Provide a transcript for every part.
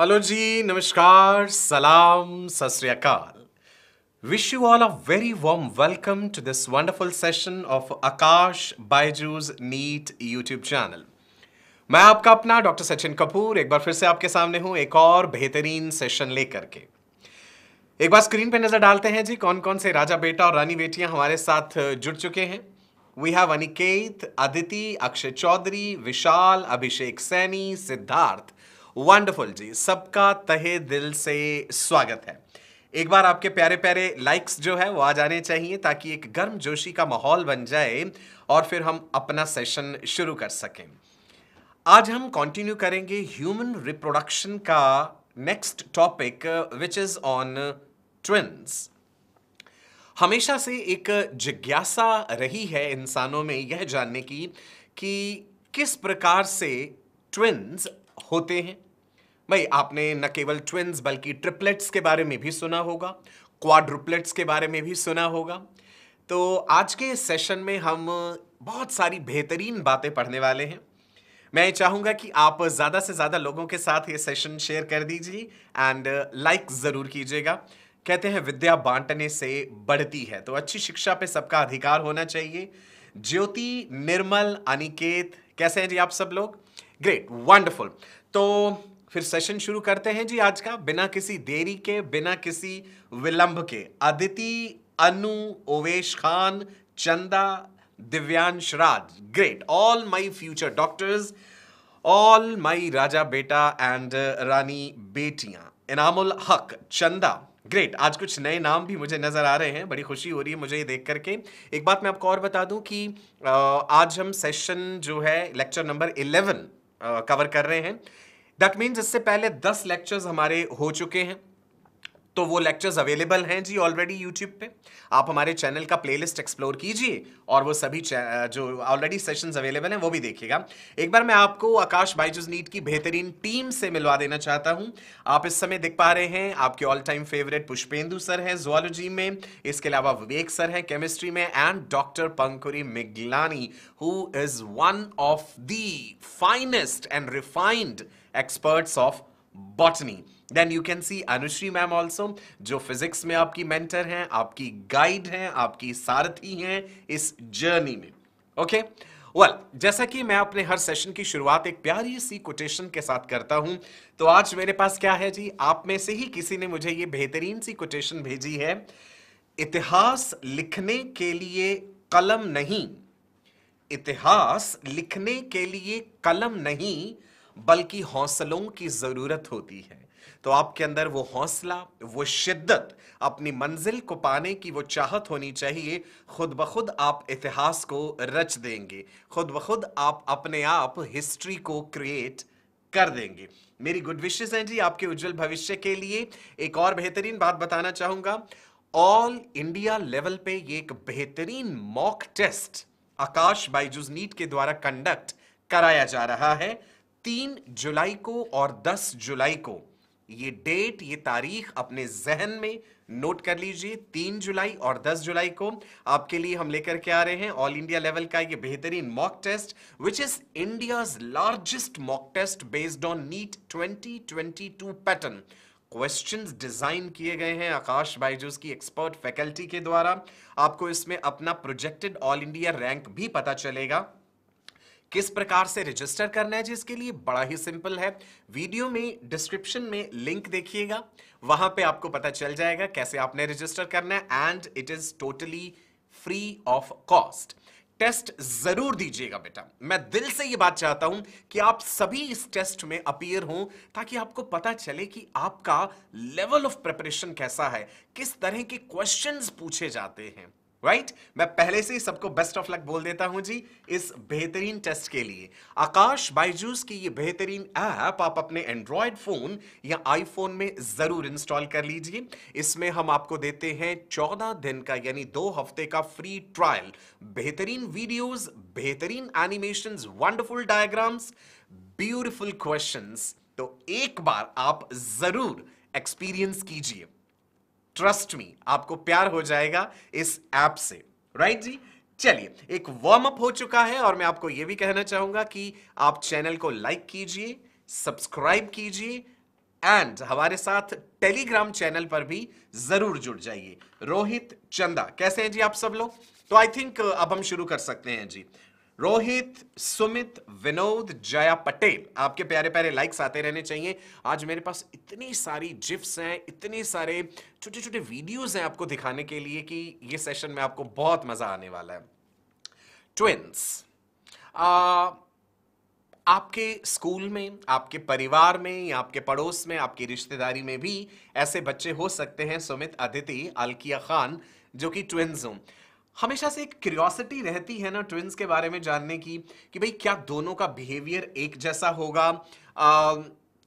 Hello जी नमस्कार सलाम सस्काल wish you all a very warm welcome to this wonderful session of Aakash BYJU'S NEET YouTube channel मैं आपका अपना डॉक्टर सचिन कपूर एक बार फिर से आपके सामने हूं एक और बेहतरीन सेशन लेकर के एक बार स्क्रीन पे नजर डालते हैं जी कौन कौन से राजा बेटा और रानी बेटियां हमारे साथ जुड़ चुके हैं we have Aniket Aditi Akshay Chaudhary Vishal Abhishek Saini Siddharth wonderful जी सबका तहे दिल से स्वागत है एक बार आपके प्यारे प्यारे लाइक्स जो है वो आ जाने चाहिए ताकि एक गर्म जोशी का माहौल बन जाए और फिर हम अपना सेशन शुरू कर सकें आज हम कंटिन्यू करेंगे ह्यूमन रिप्रोडक्शन का next topic which is on twins हमेशा से एक जिज्ञासा रही है इंसानों में यह जानने की कि किस प्रकार से ट्विंस होते हैं भाई आपने न केवल ट्विन्स बल्कि ट्रिपलेट्स के बारे में भी सुना होगा क्वाड्रुपलेट्स के बारे में भी सुना होगा तो आज के सेशन में हम बहुत सारी बेहतरीन बातें पढ़ने वाले हैं मैं चाहूँगा कि आप ज़्यादा से ज़्यादा लोगों के साथ ये सेशन शेयर कर दीजिए एंड लाइक ज़रूर कीजिएगा कहते हैं विद्या बांटने से बढ़ती है तो अच्छी शिक्षा पे सबका अधिकार होना चाहिए ज्योति निर्मल अनिकेत कैसे हैं जी आप सब लोग ग्रेट वंडरफुल तो फिर सेशन शुरू करते हैं जी आज का बिना किसी देरी के बिना किसी विलंब के अदिति अनु Owais Khan Chanda Divyansh Raj great all my future doctors all my राजा बेटा एंड रानी बेटियां इनामुल हक चंदा ग्रेट आज कुछ नए नाम भी मुझे नज़र आ रहे हैं बड़ी खुशी हो रही है मुझे ये देख करके एक बात मैं आपको और बता दूं कि आज हम सेशन जो है लेक्चर नंबर इलेवन कवर कर रहे हैं दैट मीन्स इससे पहले दस लेक्चर्स हमारे हो चुके हैं तो वो लेक्चर्स अवेलेबल हैं जी ऑलरेडी यूट्यूब पे आप हमारे चैनल का प्लेलिस्ट एक्सप्लोर कीजिए और वो सभी जो ऑलरेडी सेशंस अवेलेबल हैं वो भी देखिएगा एक बार मैं आपको आकाश बाइजूस नीट की बेहतरीन टीम से मिलवा देना चाहता हूं आप इस समय देख पा रहे हैं आपके all time favourite Pushpendu sir हैं जोलॉजी में इसके अलावा विवेक सर हैं केमिस्ट्री में and doctor Pankuri Miglani who is one of the finest finest and refined experts of botany. Then you can see Anushree ma'am also जो फिजिक्स में आपकी मेंटर हैं आपकी गाइड हैं आपकी सारथी हैं इस जर्नी में ओके okay? वेल well, जैसा कि मैं अपने हर सेशन की शुरुआत एक प्यारी सी कोटेशन के साथ करता हूं तो आज मेरे पास क्या है जी आप में से ही किसी ने मुझे ये बेहतरीन सी कोटेशन भेजी है इतिहास लिखने के लिए कलम नहीं इतिहास लिखने के लिए कलम नहीं बल्कि हौसलों की ज़रूरत होती है तो आपके अंदर वो हौसला वो शिद्दत अपनी मंजिल को पाने की वो चाहत होनी चाहिए खुद ब खुद आप इतिहास को रच देंगे खुद ब खुद आप अपने आप हिस्ट्री को क्रिएट कर देंगे मेरी गुड विशेष हैं जी आपके उज्जवल भविष्य के लिए एक और बेहतरीन बात बताना चाहूंगा ऑल इंडिया लेवल पे ये एक बेहतरीन mock test Aakash BYJU'S NEET के द्वारा कंडक्ट कराया जा रहा है तीन जुलाई को और दस जुलाई को ये डेट ये तारीख अपने जहन में नोट कर लीजिए तीन जुलाई और दस जुलाई को आपके लिए हम लेकर के आ रहे हैं ऑल इंडिया लेवल का ये बेहतरीन mock test which is India largest mock test based on NEET 2022 pattern questions design किए गए हैं आकाश बाइजूस की एक्सपर्ट फैकल्टी के द्वारा आपको इसमें अपना प्रोजेक्टेड ऑल इंडिया रैंक भी पता चलेगा किस प्रकार से रजिस्टर करना है जिसके लिए बड़ा ही सिंपल है वीडियो में डिस्क्रिप्शन में लिंक देखिएगा वहां पे आपको पता चल जाएगा कैसे आपने रजिस्टर करना है and it is totally free of cost test जरूर दीजिएगा बेटा मैं दिल से ये बात चाहता हूं कि आप सभी इस टेस्ट में अपीयर हो ताकि आपको पता चले कि आपका लेवल ऑफ प्रिपरेशन कैसा है किस तरह के क्वेश्चंस पूछे जाते हैं राइट right? मैं पहले से ही सबको बेस्ट ऑफ लक बोल देता हूं जी इस बेहतरीन टेस्ट के लिए आकाश बायजूस की ये बेहतरीन ऐप आप अपने एंड्रॉयड फोन या आईफोन में जरूर इंस्टॉल कर लीजिए इसमें हम आपको देते हैं चौदह दिन का यानी दो हफ्ते का फ्री ट्रायल बेहतरीन वीडियोस बेहतरीन animation wonderful diagrams beautiful question तो एक बार आप जरूर एक्सपीरियंस कीजिए ट्रस्ट मी आपको प्यार हो जाएगा इस ऐप से राइट right जी चलिए एक वार्म अप हो चुका है और मैं आपको यह भी कहना चाहूंगा कि आप चैनल को लाइक कीजिए सब्सक्राइब कीजिए एंड हमारे साथ टेलीग्राम चैनल पर भी जरूर जुड़ जाइए रोहित चंदा कैसे हैं जी आप सब लोग तो आई थिंक अब हम शुरू कर सकते हैं जी रोहित सुमित विनोद जया पटेल आपके प्यारे प्यारे लाइक्स आते रहने चाहिए आज मेरे पास इतनी सारी जिप्स हैं इतने सारे छोटे छोटे वीडियोस हैं आपको दिखाने के लिए कि ये सेशन में आपको बहुत मजा आने वाला है ट्विंस आपके स्कूल में आपके परिवार में या आपके पड़ोस में आपकी रिश्तेदारी में भी ऐसे बच्चे हो सकते हैं सुमित अदिति अलकिया खान जो कि ट्विंस हूं हमेशा से एक क्यूरियोसिटी रहती है ना ट्विन्स के बारे में जानने की कि भाई क्या दोनों का बिहेवियर एक जैसा होगा आ,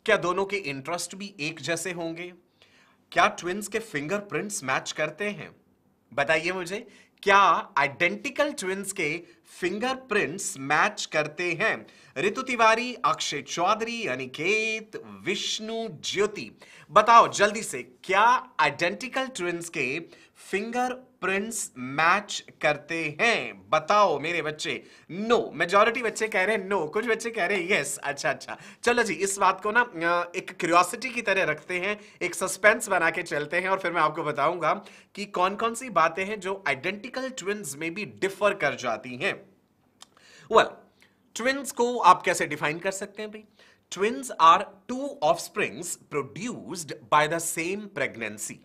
क्या दोनों के इंटरेस्ट भी एक जैसे होंगे क्या ट्विन्स के फिंगरप्रिंट्स मैच करते हैं बताइए मुझे क्या आइडेंटिकल ट्विन्स के फिंगरप्रिंट्स मैच करते हैं ऋतु तिवारी अक्षय चौधरी अनिकेत विष्णु ज्योति बताओ जल्दी से क्या आइडेंटिकल ट्विन्स के फिंगर प्रिंट्स मैच करते हैं बताओ मेरे बच्चे नो no. मेजोरिटी बच्चे कह रहे हैं नो no. कुछ बच्चे कह रहे हैं यस yes. अच्छा अच्छा चलो जी इस बात को ना एक क्यूरियोसिटी की तरह रखते हैं एक सस्पेंस बना के चलते हैं और फिर मैं आपको बताऊंगा कि कौन कौन सी बातें हैं जो आइडेंटिकल ट्विंस में भी डिफर कर जाती हैं वेल well, ट्विंस को आप कैसे डिफाइन कर सकते हैं भाई twins are two of produced by the same pregnancy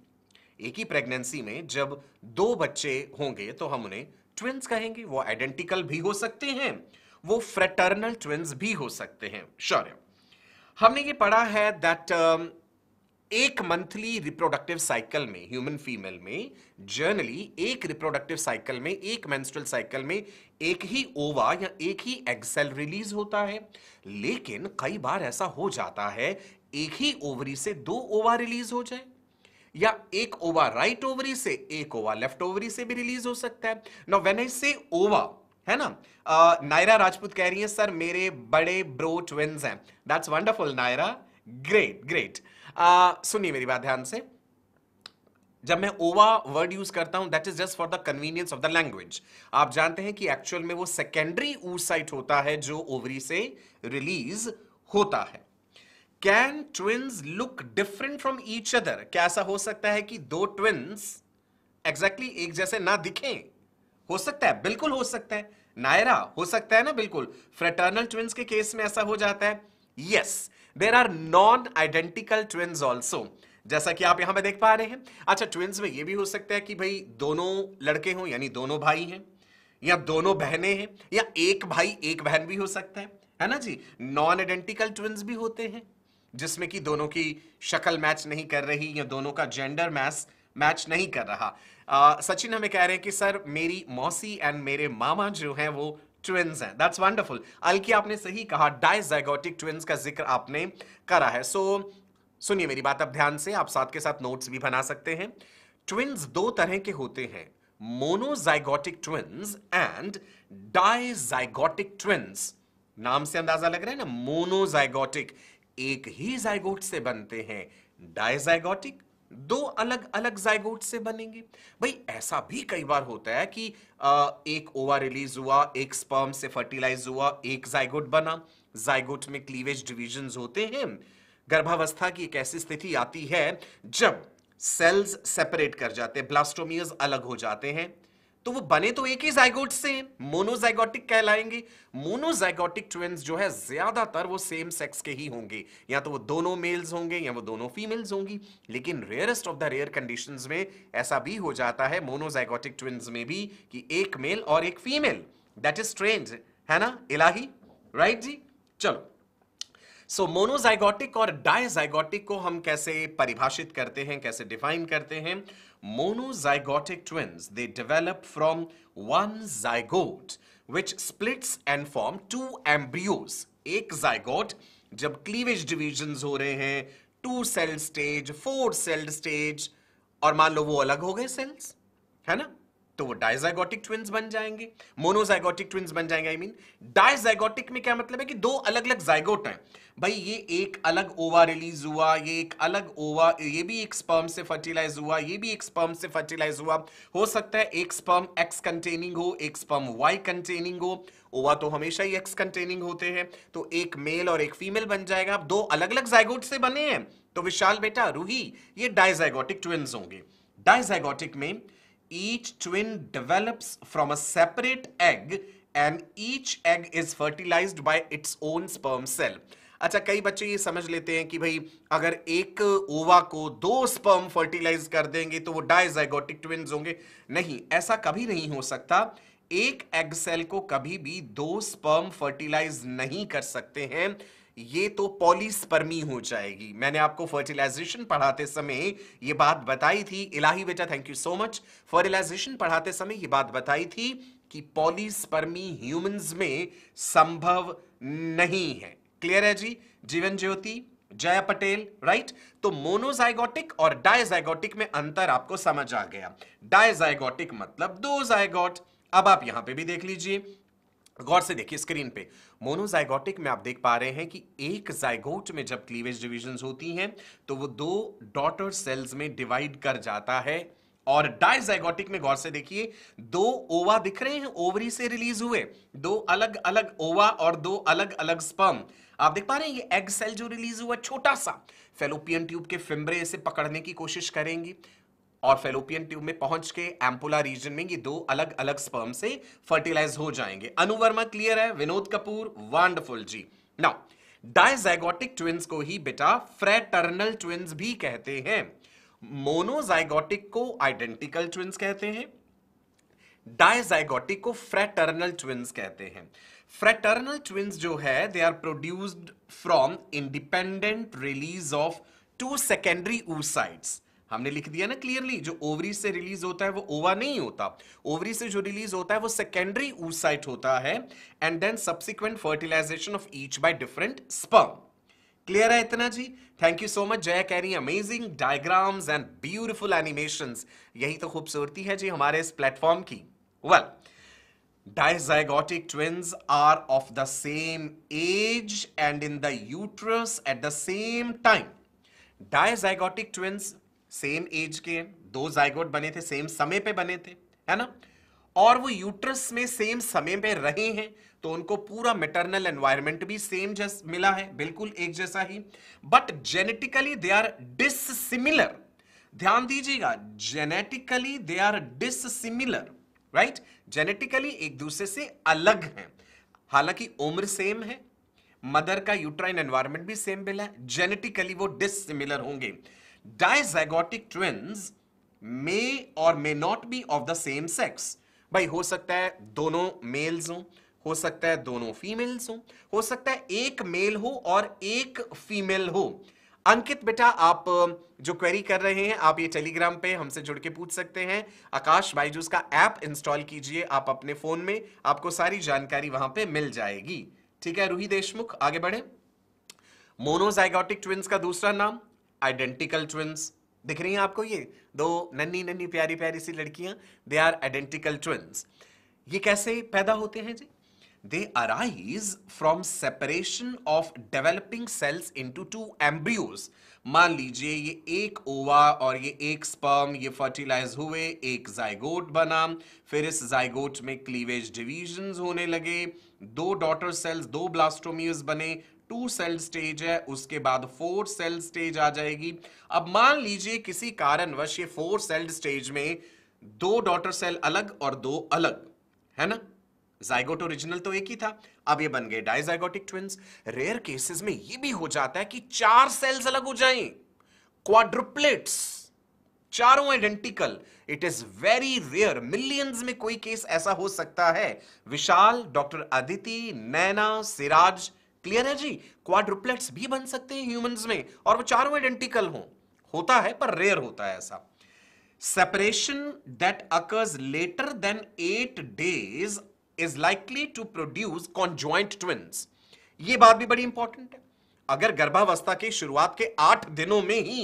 एक ही प्रेगनेंसी में जब दो बच्चे होंगे तो हम उन्हें ट्विंस कहेंगे वो आइडेंटिकल भी हो सकते हैं वो फ्रेटर्नल ट्विंस भी हो सकते हैं श्योर हमने ये पढ़ा है दैट um, एक मंथली रिप्रोडक्टिव साइकिल में ह्यूमन फीमेल में जर्नली एक रिप्रोडक्टिव साइकिल में एक मेंस्ट्रुअल साइकिल में एक ही ओवा या एक ही एक्सेल रिलीज होता है लेकिन कई बार ऐसा हो जाता है एक ही ओवरी से दो ओवा रिलीज हो जाए या एक ओवा राइट ओवरी से एक ओवा लेफ्ट ओवरी से भी रिलीज हो सकता है नो व्हेन आई से ओवा है ना नायरा राजपूत कह रही है सर मेरे बड़े ब्रो ट्विंस हैं that's wonderful Naira great great सुनिए मेरी बात ध्यान से जब मैं ओवा वर्ड यूज करता हूं that is just for the convenience of the language आप जानते हैं कि एक्चुअल में वो सेकेंडरी ऊसाइट होता है जो ओवरी से रिलीज होता है can twins look different from each other क्या ऐसा हो सकता है कि दो ट्विंस एग्जैक्टली exactly एक जैसे ना दिखें हो सकता है बिल्कुल हो सकता है नायरा हो सकता है ना बिल्कुल फ्रेटर्नल ट्विंस के केस में ऐसा हो जाता है yes there are non identical twins also जैसा कि आप यहां पे देख पा रहे हैं अच्छा ट्विंस में यह भी हो सकता है कि भाई दोनों लड़के हों यानी दोनों भाई हैं या दोनों बहने हैं या एक भाई एक बहन भी हो सकता है है ना जी नॉन आइडेंटिकल ट्विंस भी होते हैं जिसमें कि दोनों की शक्ल मैच नहीं कर रही या दोनों का जेंडर मैच मैच नहीं कर रहा सचिन हमें कह रहे हैं कि सर मेरी मौसी एंड मेरे मामा जो हैं वो ट्विंस हैं दैट्स वंडरफुल अलकी आपने सही कहा डाइजाइगोटिक ट्विंस का जिक्र आपने करा है सो so, सुनिए मेरी बात अब ध्यान से आप साथ के साथ नोट्स भी बना सकते हैं ट्विंस दो तरह के होते हैं monozygotic twins and dizygotic twins नाम से अंदाजा लग रहा है ना मोनोजाइगोटिक एक ही जायगोट से बनते हैं डायजाइगोटिक दो अलग अलग जायगोट से बनेंगे भाई ऐसा भी कई बार होता है कि आ, एक ओवा रिलीज हुआ एक स्पर्म से फर्टिलाइज हुआ एक जायगोट बना जायगोट में क्लीवेज डिवीजन होते हैं गर्भावस्था की एक ऐसी स्थिति आती है जब सेल्स सेपरेट कर जाते हैं ब्लास्टोमियर्स अलग हो जाते हैं तो वो बने तो एक ही जाइगोट से मोनोजाइगोटिक कहलाएंगे मोनोजाइगोटिक ट्विन्स जो है ज्यादातर वो सेम सेक्स के ही होंगे या तो वो दोनों मेल्स होंगे या वो दोनों फीमेल्स होंगी लेकिन rarest of the rare condition में ऐसा भी हो जाता है मोनोजाइगोटिक ट्विन्स में भी कि एक मेल और एक फीमेल दैट इज स्ट्रेंज है ना इलाही राइट right जी चलो सो मोनोजाइगोटिक और डायजाइगोटिक को हम कैसे परिभाषित करते हैं कैसे डिफाइन करते हैं monozygotic twins they develop from one zygote which splits and form two embryos एक जाइगोट जब क्लीवेज डिविजन हो रहे हैं two cell stage four cell stage और मान लो वो अलग हो गए सेल्स है ना तो वो डायजाइगोटिक ट्विंस बन जाएंगे मोनोजाइगोटिक ट्विंस बन जाएंगे आई मीन डायजाइगोटिक में क्या मतलब है कि दो अलग अलग जाइगोट हैं भाई ये एक अलग ओवा रिलीज हुआ ये एक अलग ओवा ये भी एक स्पर्म से फर्टिलाइज हुआ ये भी एक स्पर्म से फर्टिलाइज हुआ हो सकता है एक स्पर्म एक्स कंटेनिंग हो एक स्पर्म वाई कंटेनिंग हो ओवा तो हमेशा ही एक्स कंटेनिंग होते हैं तो एक मेल और एक फीमेल बन जाएगा अब दो अलग अलग जाइगोट से बने हैं तो विशाल बेटा रूही ये डायजाइगोटिक ट्विंस होंगे डायजाइगोटिक में each twin develops from a separate egg and each egg is fertilized by its own sperm cell. अच्छा कई बच्चे ये समझ लेते हैं कि भाई अगर एक ओवा को दो स्पर्म फर्टिलाइज कर देंगे तो वो डायजाइगोटिक ट्विन्स होंगे नहीं ऐसा कभी नहीं हो सकता एक एग सेल को कभी भी दो स्पर्म फर्टिलाइज नहीं कर सकते हैं ये तो पॉलीस्पर्मी हो जाएगी मैंने आपको फर्टिलाइजेशन पढ़ाते समय ये बात बताई थी इलाही बेटा thank you so much fertilisation पढ़ाते समय ये बात बताई थी कि पॉलीस्पर्मी ह्यूमंस में संभव नहीं है क्लियर है जी जीवन ज्योति जया पटेल राइट तो मोनोजाइगोटिक और डायजाइगोटिक में अंतर आपको समझ आ गया डायजाइगोटिक मतलब दो जायगोट अब आप यहां पे भी देख लीजिए गौर से देखिए स्क्रीन पे मोनोजाइगोटिक में आप देख पा रहे हैं कि एक जाइगोट में जब क्लीवेज डिविजन होती हैं तो वो दो डॉटर सेल्स में डिवाइड कर जाता है और डायजाइगोटिक में गौर से देखिए दो ओवा दिख रहे हैं ओवरी से रिलीज हुए दो अलग अलग ओवा और दो अलग अलग स्पर्म आप देख पा रहे हैं ये एग सेल जो रिलीज हुआ छोटा सा फेलोपियन ट्यूब के फिम्बरे इसे पकड़ने की कोशिश करेंगी और फेलोपियन ट्यूब में पहुंच के एम्पोला रीजन में ये दो अलग अलग स्पर्म से फर्टिलाइज हो जाएंगे अनुवर्मा क्लियर है विनोद कपूर वंडरफुल जी नाउ डायजैगोटिक ट्विंस को ही बेटा फ्रेटर्नल ट्विंस भी कहते हैं मोनोजाइगोटिक को आइडेंटिकल ट्विंस कहते हैं डायजाइगोटिक को फ्रेटर्नल ट्विंस कहते हैं फ्रेटर्नल ट्विंस जो है they are produced from independent release of two secondary oocytes हमने लिख दिया ना क्लियरली जो ओवरी से रिलीज होता है वो ओवा नहीं होता ओवरी से जो रिलीज होता है वो सेकेंडरी ऊसाइट होता है and then subsequent fertilisation of each by different sperm clear है इतना जी thank you so much Jaya कह रही amazing diagrams and beautiful animation यही तो खूबसूरती है जी हमारे इस प्लेटफॉर्म की well well, Dizygotic twins are of the same age and in the uterus at the same time. Dizygotic twins same age के दो जायगोट बने थे सेम समय पे बने थे है ना और वो यूट्रस में सेम समय पे रहे हैं तो उनको पूरा मेटरनल एनवायरमेंट भी सेम जस मिला है बिल्कुल एक जैसा ही but genetically they are dissimilar ध्यान दीजिएगा genetically they are dissimilar right genetically एक दूसरे से अलग हैं हालांकि उम्र सेम है मदर का यूट्राइन एनवायरमेंट भी सेम मिला है जेनेटिकली वो डिसिमिलर होंगे डायजैगोटिक ट्विन्स मे और may not be of the same sex भाई हो सकता है दोनों मेल्स हो हो सकता है दोनों फीमेल्स हो हो सकता है एक मेल हो और एक फीमेल हो अंकित बेटा आप जो क्वेरी कर रहे हैं आप ये टेलीग्राम पे हमसे जुड़ के पूछ सकते हैं आकाश बाईजूस का ऐप इंस्टॉल कीजिए आप अपने फोन में आपको सारी जानकारी वहां पे मिल जाएगी ठीक है रूही देशमुख आगे बढ़े मोनोजाइगोटिक ट्विंस का दूसरा नाम आइडेंटिकल ट्विंस दिख रही हैं आपको ये दो नन्नी नन्नी प्यारी प्यारी सी लड़कियां दे आर आइडेंटिकल ट्विंस ये कैसे पैदा होते हैं जी they arise from separation of developing cells into two embryos मान लीजिए ये एक ओवा और ये एक स्पर्म ये फर्टिलाइज हुए एक जाइगोट बना फिर इस जाइगोट में क्लीवेज डिवीजन होने लगे दो डॉटर सेल्स दो ब्लास्टोमियस बने टू सेल स्टेज है उसके बाद फोर सेल स्टेज आ जाएगी अब मान लीजिए किसी कारणवश ये फोर सेल स्टेज में दो डॉटर सेल अलग और दो अलग है ना जाइगोट ओरिजिनल तो एक ही था अब ये बन गए डाइजाइगोटिक ट्विंस रेयर केसेस में ये भी हो जाता है कि चार सेल्स अलग हो जाएं क्वाड्रुप्लेट्स चारों identical it is very rare millions में कोई केस ऐसा हो सकता है विशाल डॉक्टर अदिति नैना सिराज क्लियर है जी क्वाड्रुप्लेट्स भी बन सकते हैं ह्यूमंस में और वो चारों आइडेंटिकल हो होता है पर रेयर होता है ऐसा separation that occurs later than eight days is likely to produce conjoined twins ये बात भी बड़ी इंपॉर्टेंट है अगर गर्भावस्था के शुरुआत के आठ दिनों में ही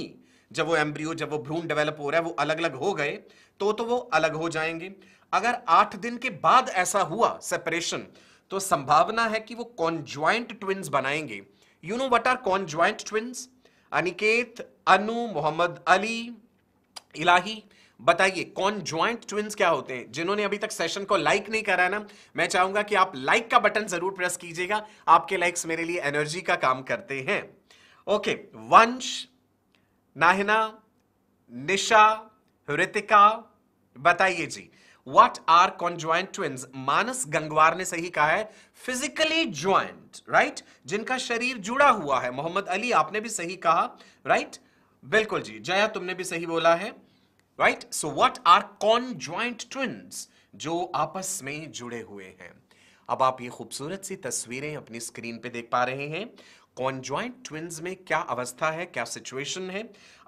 जब वो एम्ब्रियो जब वो भ्रूण डेवलप हो रहा है वो अलग अलग हो गए तो तो वो अलग हो जाएंगे अगर आठ दिन के बाद ऐसा हुआ सेपरेशन तो संभावना है कि वो कॉन्ज्वाइंट ट्विन्स बनाएंगे you know what are conjoined twins Aniket Anu Mohammad Ali Ilahi बताइए कौन ज्वाइंट ट्विंस क्या होते हैं जिन्होंने अभी तक सेशन को लाइक नहीं करा है ना मैं चाहूंगा कि आप लाइक का बटन जरूर प्रेस कीजिएगा आपके लाइक्स मेरे लिए एनर्जी का काम करते हैं ओके वंश नाहना निशा ऋतिका बताइए जी what are conjoined twins Manas Gangwar ने सही कहा है फिजिकली ज्वाइंट राइट जिनका शरीर जुड़ा हुआ है मोहम्मद अली आपने भी सही कहा राइट right? बिल्कुल जी जया तुमने भी सही बोला है right so what are conjoined twins जो आपस में जुड़े हुए हैं अब आप ये खूबसूरत सी तस्वीरें अपनी स्क्रीन पे देख पा रहे हैं कॉन्ज्वाइंट ट्विन्स में क्या अवस्था है क्या सिचुएशन है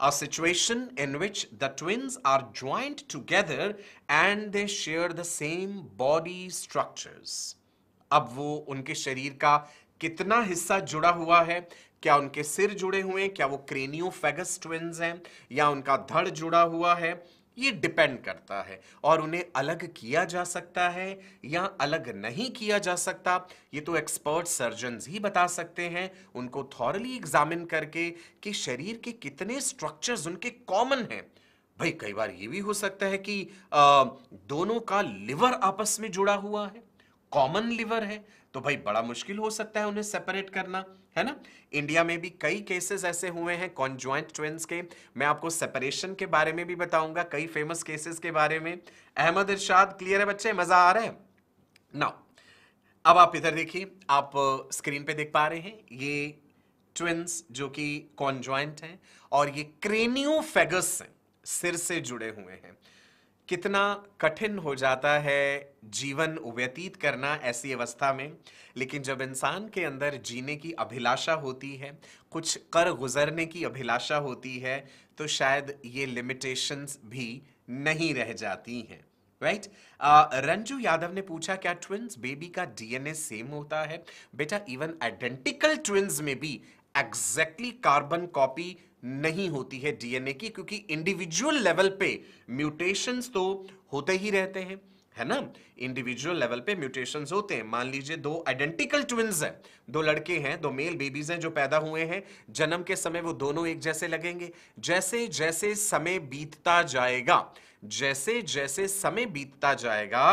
a situation in which the twins are joint together and they share the same body structures अब वो उनके शरीर का कितना हिस्सा जुड़ा हुआ है क्या उनके सिर जुड़े हुए हैं क्या वो क्रेनियोफेगस ट्विन्स हैं या उनका धड़ जुड़ा हुआ है ये डिपेंड करता है और उन्हें अलग किया जा सकता है या अलग नहीं किया जा सकता ये तो एक्सपर्ट सर्जन ही बता सकते हैं उनको थॉरली एग्जामिन करके कि शरीर के कितने स्ट्रक्चर्स उनके कॉमन हैं भाई कई बार ये भी हो सकता है कि आ, दोनों का लिवर आपस में जुड़ा हुआ है कॉमन लिवर है तो भाई बड़ा मुश्किल हो सकता है उन्हें सेपरेट करना है ना इंडिया में भी कई केसेस ऐसे हुए हैं कॉन्ज्वाइंट ट्विंस के मैं आपको सेपरेशन के बारे में भी बताऊंगा कई फेमस केसेस के बारे में अहमद इरशाद क्लियर है बच्चे मजा आ रहा है ना अब आप इधर देखिए आप स्क्रीन पे देख पा रहे हैं ये ट्विंस जो कि कॉन्ज्वाइंट हैं और ये क्रेनियो फेगस सिर से जुड़े हुए हैं कितना कठिन हो जाता है जीवन व्यतीत करना ऐसी अवस्था में लेकिन जब इंसान के अंदर जीने की अभिलाषा होती है कुछ कर गुजरने की अभिलाषा होती है तो शायद ये लिमिटेशंस भी नहीं रह जाती हैं राइट रंजू यादव ने पूछा क्या ट्विंस बेबी का डीएनए सेम होता है बेटा इवन आइडेंटिकल ट्विंस में भी एग्जैक्टली कार्बन कॉपी नहीं होती है डीएनए की क्योंकि इंडिविजुअल लेवल पे म्यूटेशंस तो होते ही रहते हैं है ना इंडिविजुअल लेवल पे म्यूटेशंस होते हैं मान लीजिए दो आइडेंटिकल ट्विंस हैं दो लड़के हैं दो मेल बेबीज हैं जो पैदा हुए हैं जन्म के समय वो दोनों एक जैसे लगेंगे जैसे जैसे समय बीतता जाएगा जैसे जैसे समय बीतता जाएगा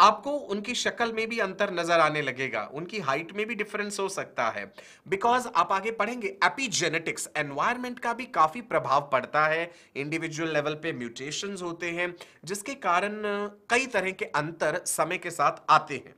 आपको उनकी शक्ल में भी अंतर नजर आने लगेगा उनकी हाइट में भी डिफरेंस हो सकता है बिकॉज आप आगे पढ़ेंगे एपीजेनेटिक्स एनवायरमेंट का भी काफी प्रभाव पड़ता है इंडिविजुअल लेवल पे म्यूटेशन होते हैं जिसके कारण कई तरह के अंतर समय के साथ आते हैं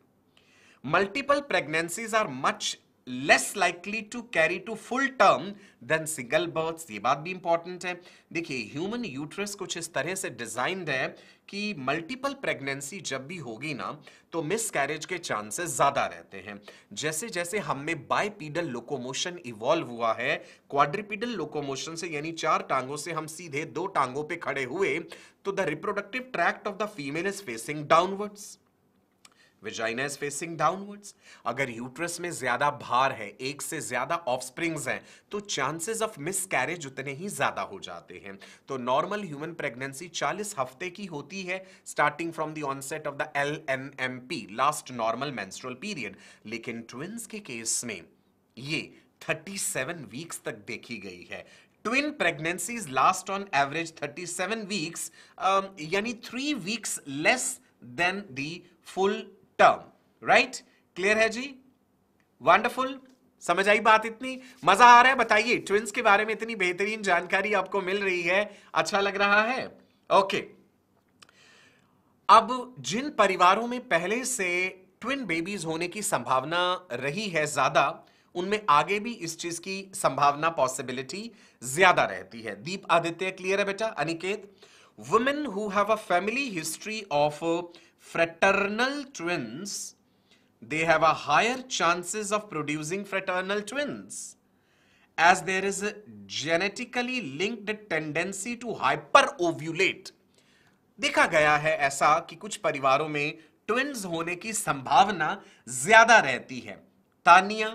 multiple pregnancies are much less likely to carry to full term than single birth ये बात भी इंपॉर्टेंट है देखिए ह्यूमन यूट्रस कुछ इस तरह से डिजाइंड है कि मल्टीपल प्रेगनेंसी जब भी होगी ना तो मिस कैरेज के चांसेस ज़्यादा रहते हैं जैसे जैसे हम में बाईपीडल लोकोमोशन इवॉल्व हुआ है क्वाड्रिपीडल लोकोमोशन से यानी चार टांगों से हम सीधे दो टांगों पे खड़े हुए तो the reproductive tract of the female is facing downwards vagina is facing downwards अगर यूट्रस में ज्यादा भार है एक से ज्यादा ऑफस्प्रिंग्स हैं तो चांसेस ऑफ मिस कैरेज उतने ही ज्यादा हो जाते हैं तो नॉर्मल ह्यूमन प्रेगनेंसी 40 हफ्ते की होती है starting from the onset of the L N M P last normal menstrual period लेकिन ट्विंस के केस में ये 37 वीक्स तक देखी गई है twin pregnancies last on average 37 weeks यानी three weeks less than the full term right clear है जी वंडरफुल समझ आई बात इतनी मजा आ रहा है बताइए ट्विंस के बारे में इतनी बेहतरीन जानकारी आपको मिल रही है अच्छा लग रहा है ओके अब जिन परिवारों में पहले से ट्विन बेबीज होने की संभावना रही है ज्यादा उनमें आगे भी इस चीज की संभावना पॉसिबिलिटी ज्यादा रहती है दीप आदित्य क्लियर है बेटा Aniket women who have a family history of fraternal twins, they have a higher chances of producing fraternal twins as there is a genetically linked tendency to hyper ovulate देखा गया है ऐसा कि कुछ परिवारों में ट्विंस होने की संभावना ज्यादा रहती है तानिया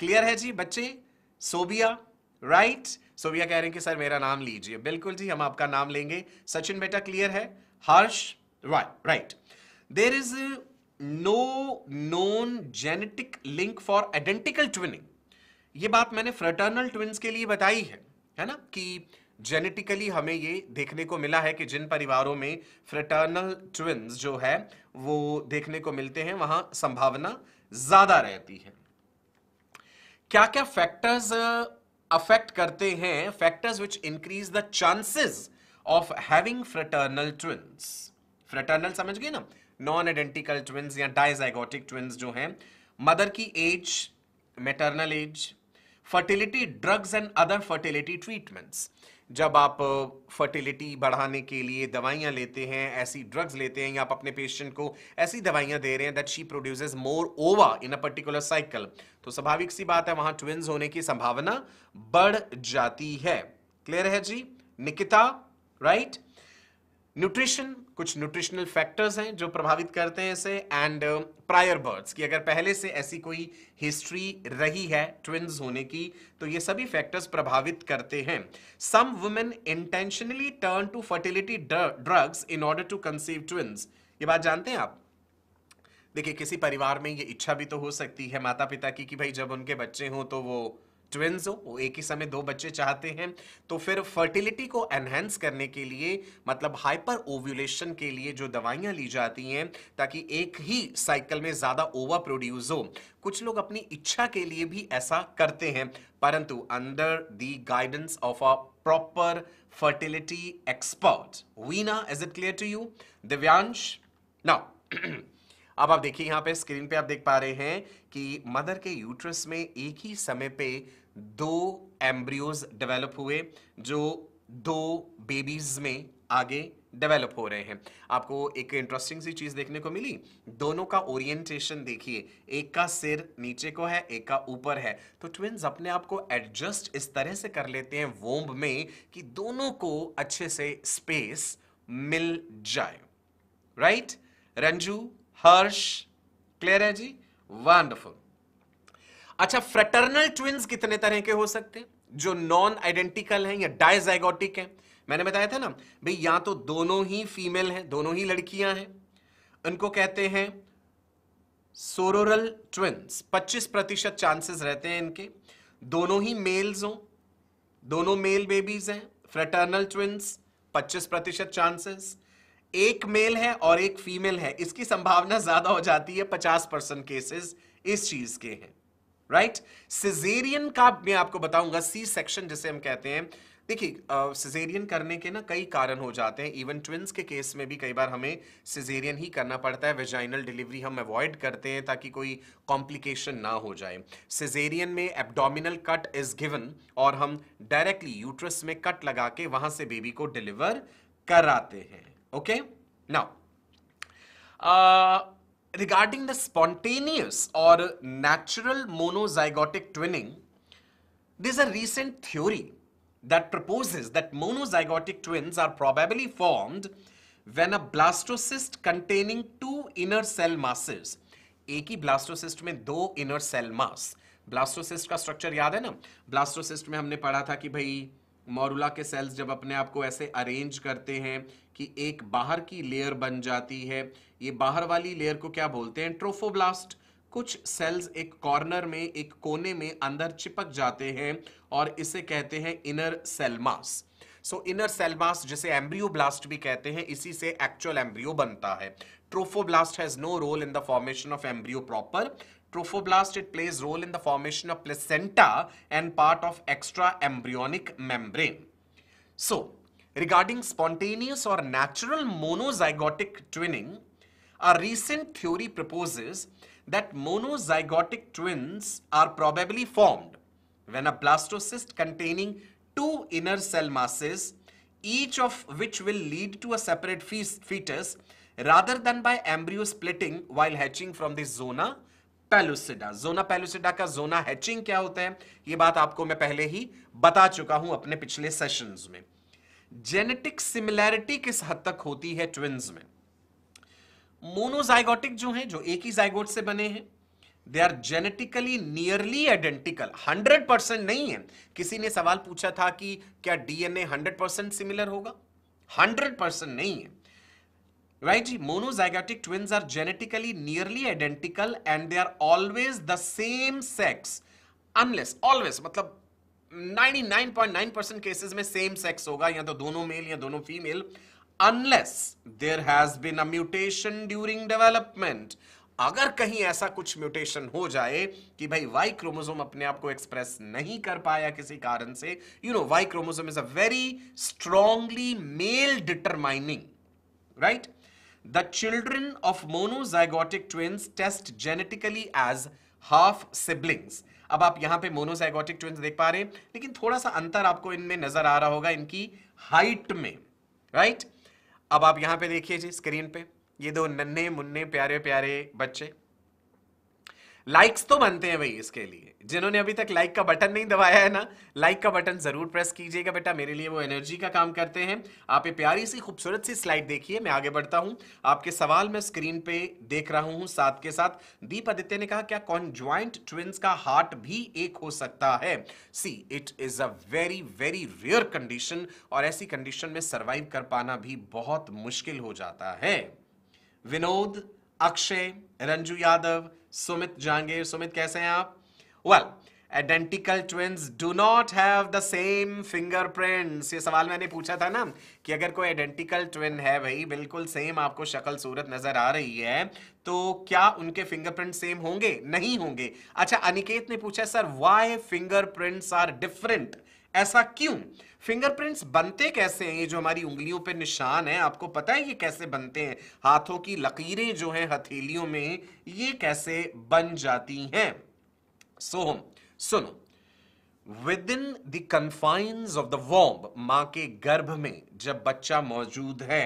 क्लियर है जी बच्चे सोबिया राइट सोबिया कह रहे हैं कि सर मेरा नाम लीजिए बिल्कुल जी हम आपका नाम लेंगे सचिन बेटा क्लियर है हर्ष Right, right. There is a no known genetic link for identical twinning. ये बात मैंने fraternal twins के लिए बताई है है ना कि जेनेटिकली हमें ये देखने को मिला है कि जिन परिवारों में फ्रटर्नल ट्विन्स जो है वो देखने को मिलते हैं वहां संभावना ज्यादा रहती है क्या क्या फैक्टर्स अफेक्ट करते हैं factors which increase the chances of having fraternal twins fraternal समझ गए ना नॉन आइडेंटिकल ट्विन्स या डायजाइगोटिक ट्विन्स जो हैं मदर की age maternal age fertility drugs and other fertility treatments जब आप फर्टिलिटी बढ़ाने के लिए दवाइयां लेते हैं ऐसी ड्रग्स लेते हैं या आप अपने पेशेंट को ऐसी दवाइयां दे रहे हैं दैट शी प्रोड्यूसेस मोर ओवा इन अ पर्टिकुलर साइकिल तो स्वाभाविक सी बात है वहां ट्विन्स होने की संभावना बढ़ जाती है क्लियर है जी निकिता राइट right? न्यूट्रिशन कुछ न्यूट्रिशनल फैक्टर्स हैं जो प्रभावित करते हैं इसे एंड प्रायर बर्ड्स की अगर पहले से ऐसी कोई हिस्ट्री रही है ट्विन्स होने की तो ये सभी फैक्टर्स प्रभावित करते हैं some women intentionally turn to fertility drugs in order to conceive twins ये बात जानते हैं आप देखिए किसी परिवार में ये इच्छा भी तो हो सकती है माता पिता की कि भाई जब उनके बच्चे हों तो वो ट्विन्स हो वो एक ही समय दो बच्चे चाहते हैं तो फिर फर्टिलिटी को एनहेंस करने के लिए मतलब हाइपर ओव्यूलेशन के लिए जो दवाइयाँ ली जाती हैं ताकि एक ही साइकिल में ज़्यादा ओवर प्रोड्यूस हो कुछ लोग अपनी इच्छा के लिए भी ऐसा करते हैं परंतु under the guidance of a proper fertility expert Veena is it clear to you Divyansh ना अब आप देखिए यहाँ पे स्क्रीन पे आप देख पा रहे हैं कि मदर के यूट्रस में एक ही समय पे दो एम्ब्रियोज डेवलप हुए जो दो बेबीज में आगे डेवलप हो रहे हैं आपको एक इंटरेस्टिंग सी चीज देखने को मिली दोनों का ओरिएंटेशन देखिए एक का सिर नीचे को है एक का ऊपर है तो ट्विंस अपने आप को एडजस्ट इस तरह से कर लेते हैं वोम्ब में कि दोनों को अच्छे से स्पेस मिल जाए राइट रंजू हर्ष क्लियर है जी वंडरफुल अच्छा फ्रेटर्नल ट्विन्स कितने तरह के हो सकते हैं जो नॉन आइडेंटिकल हैं या डायजाइगोटिक हैं मैंने बताया था ना भाई या तो दोनों ही फीमेल हैं दोनों ही लड़कियां हैं उनको कहते हैं सोरोरल ट्विन्स 25 प्रतिशत चांसेस रहते हैं इनके दोनों ही मेल्स हों दोनों मेल बेबीज हैं फ्रेटर्नल ट्विन्स 25 प्रतिशत चांसेस एक मेल है और एक फीमेल है इसकी संभावना ज्यादा हो जाती है पचास परसेंट केसेस इस चीज के हैं राइट सिजेरियन का मैं आपको बताऊंगा सी सेक्शन जिसे हम कहते हैं देखिए सिजेरियन करने के ना कई कारण हो जाते हैं इवन ट्विंस के केस में भी कई बार हमें सिजेरियन ही करना पड़ता है वेजाइनल डिलीवरी हम अवॉइड करते हैं ताकि कोई कॉम्प्लिकेशन ना हो जाए सिजेरियन में एब्डोमिनल कट इज गिवन और हम डायरेक्टली यूट्रस में कट लगा के वहां से बेबी को डिलीवर कराते हैं okay now uh, regarding the spontaneous or natural monozygotic twinning there's a recent theory that proposes that monozygotic twins are probably formed when a blastocyst containing two inner cell masses ek hi blastocyst mein do inner cell mass blastocyst का structure याद है ना blastocyst में हमने पढ़ा था कि भाई मोरूला के सेल्स जब अपने आप को ऐसे अरेंज करते हैं कि एक बाहर की लेयर बन जाती है ये बाहर वाली लेयर को क्या बोलते हैं ट्रोफोब्लास्ट कुछ सेल्स एक कॉर्नर में एक कोने में अंदर चिपक जाते हैं और इसे कहते हैं इनर सेलमास सो इनर सेलमास जिसे एम्ब्रियो ब्लास्ट भी कहते हैं इसी से एक्चुअल एम्ब्रियो बनता है trophoblast has no role in the formation of embryo proper Trophoblast, it plays role in the formation of placenta and part of extra embryonic membrane. So, regarding spontaneous or natural monozygotic twinning, a recent theory proposes that monozygotic twins are probably formed when a blastocyst containing two inner cell masses, each of which will lead to a separate fetus, rather than by embryo splitting while hatching from the zona pellucida zona pellucida का zona hatching क्या होता है ये बात आपको मैं पहले ही बता चुका हूं अपने पिछले सेशंस में जेनेटिक सिमिलैरिटी किस हद तक होती है ट्विंस में मोनोजाइगोटिक जो है जो एक ही जाइगोट से बने हैं they are genetically nearly identical hundred percent नहीं है किसी ने सवाल पूछा था कि क्या डीएनए हंड्रेड परसेंट सिमिलर होगा हंड्रेड परसेंट नहीं है राइट जी monozygotic twins are genetically nearly identical and they are always the same sex unless always मतलब 99.9 परसेंट केसेस में सेम सेक्स होगा या तो दोनों मेल या दोनों female unless there has been a mutation during development अगर कहीं ऐसा कुछ म्यूटेशन हो जाए कि भाई वाई क्रोमोसोम अपने आप को एक्सप्रेस नहीं कर पाया किसी कारण से you know Y chromosome is a very strongly male determining right The children of monozygotic twins test genetically as half siblings. अब आप यहां पे मोनोजाइगोटिक ट्विंस देख पा रहे हैं लेकिन थोड़ा सा अंतर आपको इनमें नजर आ रहा होगा इनकी हाइट में राइट अब आप यहां पे देखिए जी स्क्रीन पे ये दो नन्हे मुन्ने प्यारे प्यारे बच्चे लाइक्स तो बनते हैं भाई इसके लिए जिन्होंने अभी तक लाइक का बटन नहीं दबाया है ना लाइक का बटन जरूर प्रेस कीजिएगा बेटा मेरे लिए वो एनर्जी का काम करते हैं आप ये प्यारी सी खूबसूरत सी स्लाइड देखिए मैं आगे बढ़ता हूं आपके सवाल मैं स्क्रीन पे देख रहा हूं साथ के साथ दीप आदित्य ने कहा क्या कॉन्ज्वाइंट ट्विंस का हार्ट भी एक हो सकता है see it is a very very rare condition और ऐसी कंडीशन में सर्वाइव कर पाना भी बहुत मुश्किल हो जाता है विनोद अक्षय रंजू यादव सुमित जहांगीर सुमित कैसे हैं आप well identical twins do not have the same fingerprints ये सवाल मैंने पूछा था ना कि अगर कोई आइडेंटिकल ट्विन है भाई बिल्कुल सेम आपको शक्ल सूरत नजर आ रही है तो क्या उनके फिंगरप्रिंट सेम होंगे नहीं होंगे अच्छा अनिकेत ने पूछा sir why fingerprints are different ऐसा क्यों फिंगरप्रिंट्स बनते कैसे हैं ये जो हमारी उंगलियों पर निशान है आपको पता है ये कैसे बनते हैं हाथों की लकीरें जो हैं हथेलियों में ये कैसे बन जाती हैं सोहम सुनो within the confines of the womb मां के गर्भ में जब बच्चा मौजूद है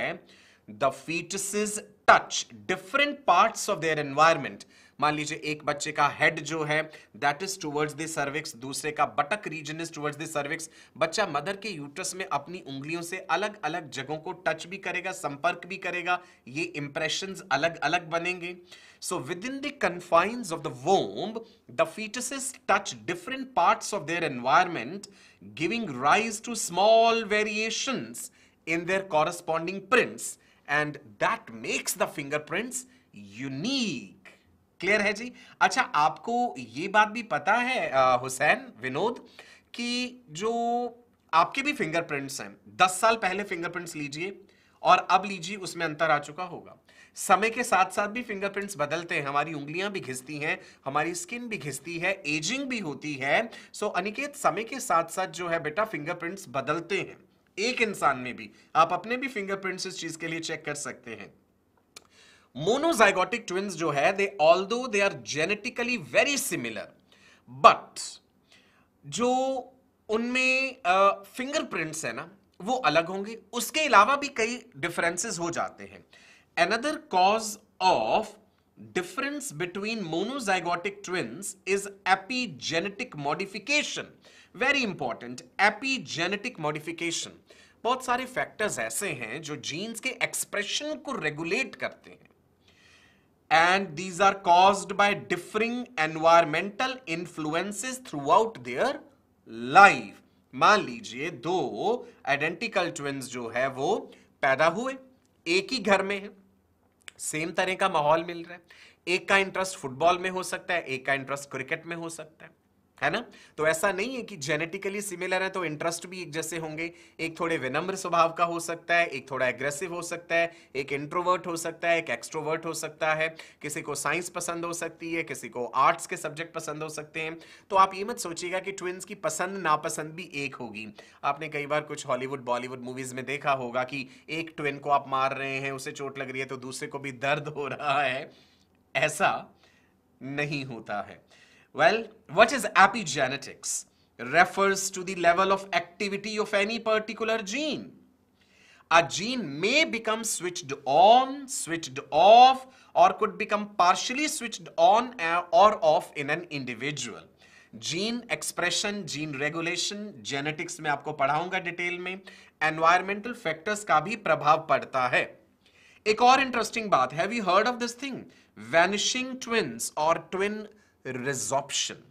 the fetuses touch different parts of their environment मान लीजिए एक बच्चे का हेड जो है that is towards the cervix दूसरे का buttock region is towards the cervix बच्चा मदर के यूट्रस में अपनी उंगलियों से अलग अलग जगहों को टच भी करेगा संपर्क भी करेगा ये इंप्रेशन अलग अलग बनेंगे so within the confine of the womb the fetuses touch different parts of their environment, giving rise to small variations in their corresponding prints, and that makes the fingerprints unique. Clear है जी अच्छा आपको ये बात भी पता है हुसैन विनोद कि जो आपके भी फिंगरप्रिंट्स हैं दस साल पहले फिंगरप्रिंट्स लीजिए और अब लीजिए उसमें अंतर आ चुका होगा समय के साथ साथ भी फिंगरप्रिंट्स बदलते हैं हमारी उंगलियां भी घिसती हैं हमारी स्किन भी घिसती है एजिंग भी होती है सो अनिकेत समय के साथ साथ जो है बेटा फिंगरप्रिंट्स बदलते हैं एक इंसान में भी आप अपने भी फिंगरप्रिंट्स इस चीज के लिए चेक कर सकते हैं मोनोजाइगोटिक ट्विंस जो है they although they are genetically very similar but जो उनमें फिंगरप्रिंट्स है ना वो अलग होंगे उसके अलावा भी कई डिफरेंसेस हो जाते हैं another cause of difference between monozygotic twins is epigenetic modification very important epigenetic modification बहुत सारे फैक्टर्स ऐसे हैं जो जीन्स के एक्सप्रेशन को रेगुलेट करते हैं and these are caused by differing environmental influences throughout their life. मान लीजिए दो आइडेंटिकल ट्विंस जो है वो पैदा हुए एक ही घर में है सेम तरह का माहौल मिल रहा है एक का इंटरेस्ट फुटबॉल में हो सकता है एक का इंटरेस्ट क्रिकेट में हो सकता है है ना तो ऐसा नहीं है कि जेनेटिकली सिमिलर है तो इंटरेस्ट भी एक जैसे होंगे एक थोड़े विनम्र स्वभाव का हो सकता है एक थोड़ा एग्रेसिव हो सकता है एक इंट्रोवर्ट हो सकता है एक एक्सट्रोवर्ट हो सकता है किसी को साइंस पसंद हो सकती है किसी को आर्ट्स के सब्जेक्ट पसंद हो सकते हैं तो आप ये मत सोचिएगा कि ट्विंस की पसंद नापसंद भी एक होगी आपने कई बार कुछ हॉलीवुड बॉलीवुड मूवीज में देखा होगा कि एक ट्विन को आप मार रहे हैं उसे चोट लग रही है तो दूसरे को भी दर्द हो रहा है ऐसा नहीं होता है Well, what is epigenetics? refers to the level of activity of any particular gene. A gene may become switched on, switched off, or could become partially switched on uh, or off in an individual. Gene expression gene regulation genetics में आपको पढ़ाऊंगा detail में environmental factors का भी प्रभाव पड़ता है एक और इंटरेस्टिंग बात have you heard of this thing vanishing twins और ट्विन रिजॉप्शन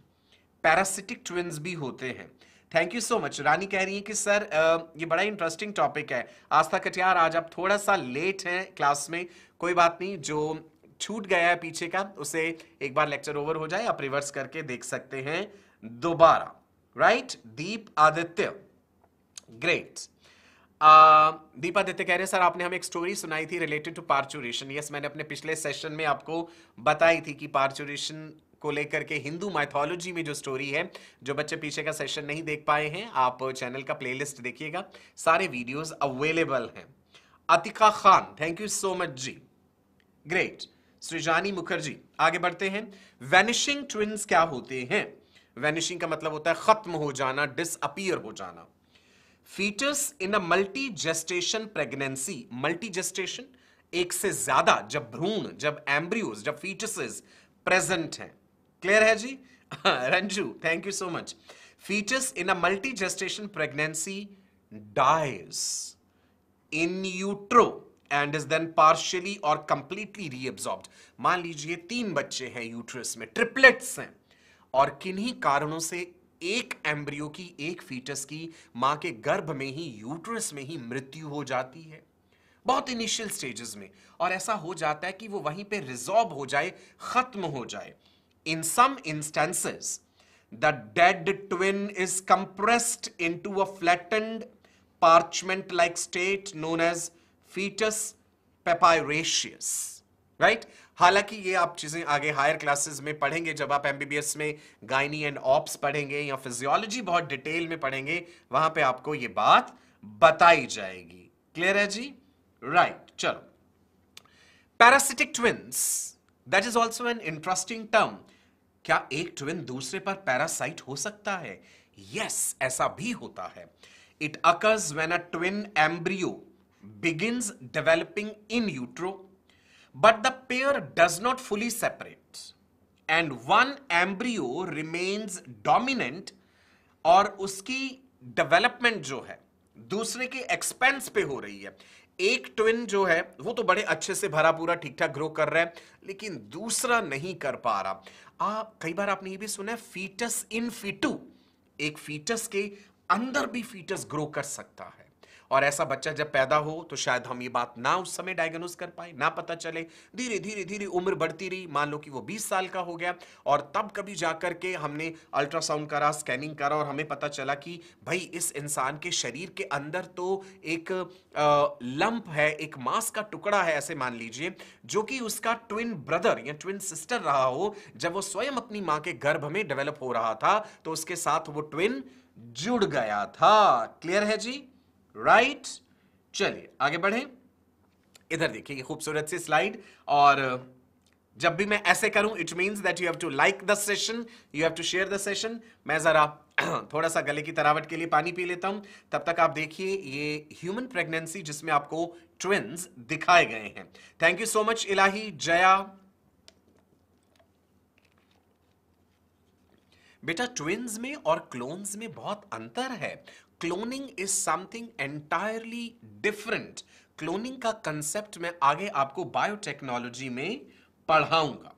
पैरासिटिक ट्विंस भी होते हैं thank you so much Rani कह रही है कि सर ये बड़ा इंटरेस्टिंग टॉपिक है आस्था कटियार आज आप थोड़ा सा लेट हैं क्लास में कोई बात नहीं जो छूट गया है पीछे का उसे एक बार लेक्चर ओवर हो जाए आप रिवर्स करके देख सकते हैं दोबारा राइट दीप आदित्य ग्रेट दीप आदित्य कह रहे हैं सर आपने हमें एक स्टोरी सुनाई थी रिलेटेड टू पार्चुरेशन यस मैंने अपने पिछले सेशन में आपको बताई थी कि पार्चुरेशन को लेकर के हिंदू माइथोलॉजी में जो स्टोरी है जो बच्चे पीछे का सेशन नहीं देख पाए हैं आप चैनल का प्लेलिस्ट देखिएगा सारे वीडियोस अवेलेबल हैं Atika Khan thank you so much जी ग्रेट सृजानी मुखर्जी आगे बढ़ते हैं वेनिशिंग ट्विंस क्या होते हैं वेनिशिंग का मतलब होता है खत्म हो जाना डिसअपियर हो जाना fetus in a multi gestation pregnancy multi gestation एक से ज्यादा जब भ्रूण जब एम्ब्रियोज जब फीटसेस प्रेजेंट हैं क्लियर है जी Ranju thank you so much features in a multi gestation pregnancy dies in utero and is then partially और कंप्लीटली रीअब्सॉर्ब मान लीजिए तीन बच्चे हैं यूट्रस में ट्रिपलेट्स हैं और किन्हीं कारणों से एक एम्ब्रियो की एक फीटस की मां के गर्भ में ही यूट्रस में ही मृत्यु हो जाती है बहुत इनिशियल स्टेजेस में और ऐसा हो जाता है कि वो वहीं पे रिजॉर्ब हो जाए खत्म हो जाए In some instances, the dead twin is compressed into a flattened parchment-like state known as fetus papyraceous. Right right? हालांकि ये आप चीज़ें आगे हायर क्लासेस में पढ़ेंगे जब आप एमबीबीएस में गायनी एंड ऑप्स पढ़ेंगे या फिजियोलॉजी बहुत डिटेल में पढ़ेंगे वहां पे आपको ये बात बताई जाएगी क्लियर है जी राइट right, चलो parasitic twins that is also an interesting term क्या एक ट्विन दूसरे पर पैरासाइट हो सकता है यस yes, ऐसा भी होता है it occurs when a twin embryo begins developing in utero but the pair does not fully separate and one embryo remains dominant और उसकी डेवलपमेंट जो है दूसरे के एक्सपेंस पे हो रही है एक ट्विन जो है वो तो बड़े अच्छे से भरा पूरा ठीक ठाक ग्रो कर रहा है लेकिन दूसरा नहीं कर पा रहा आ कई बार आपने ये भी सुना है फीटस इन फीटू एक फीटस के अंदर भी फीटस ग्रो कर सकता है और ऐसा बच्चा जब पैदा हो तो शायद हम ये बात ना उस समय डायग्नोज कर पाए ना पता चले धीरे धीरे धीरे उम्र बढ़ती रही मान लो कि वो 20 साल का हो गया और तब कभी जाकर के हमने अल्ट्रासाउंड करा स्कैनिंग करा और हमें पता चला कि भाई इस इंसान के शरीर के अंदर तो एक लंप है एक मांस का टुकड़ा है ऐसे मान लीजिए जो कि उसका ट्विन ब्रदर या ट्विन सिस्टर रहा हो जब वो स्वयं अपनी माँ के गर्भ में डेवलप हो रहा था तो उसके साथ वो ट्विन जुड़ गया था क्लियर है जी राइट चलिए आगे बढ़े इधर देखिए खूबसूरत सी स्लाइड और जब भी मैं ऐसे करूं it means that you have to like the session you have to share the session मैं जरा थोड़ा सा गले की तरावट के लिए पानी पी लेता हूं तब तक आप देखिए ये ह्यूमन प्रेगनेंसी जिसमें आपको ट्विंस दिखाए गए हैं thank you so much Ilahi Jaya बेटा ट्विंस में और क्लोन्स में बहुत अंतर है cloning is something entirely different cloning का कंसेप्ट मैं आगे आपको बायोटेक्नोलॉजी में पढ़ाऊंगा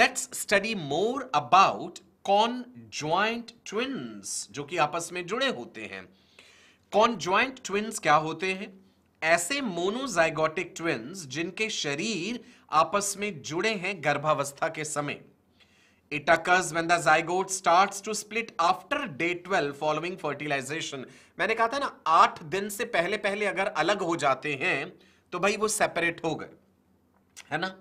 let's study more about conjoined twins जो कि आपस में जुड़े होते हैं कॉन ज्वाइंट ट्विंस क्या होते हैं ऐसे मोनोजाइगोटिक ट्विंस जिनके शरीर आपस में जुड़े हैं गर्भावस्था के समय It occurs when the zygote starts to split after day 12 following fertilization. मैंने कहा था ना आठ दिन से पहले पहले अगर अलग हो जाते हैं तो भाई वो सेपरेट हो गए है ना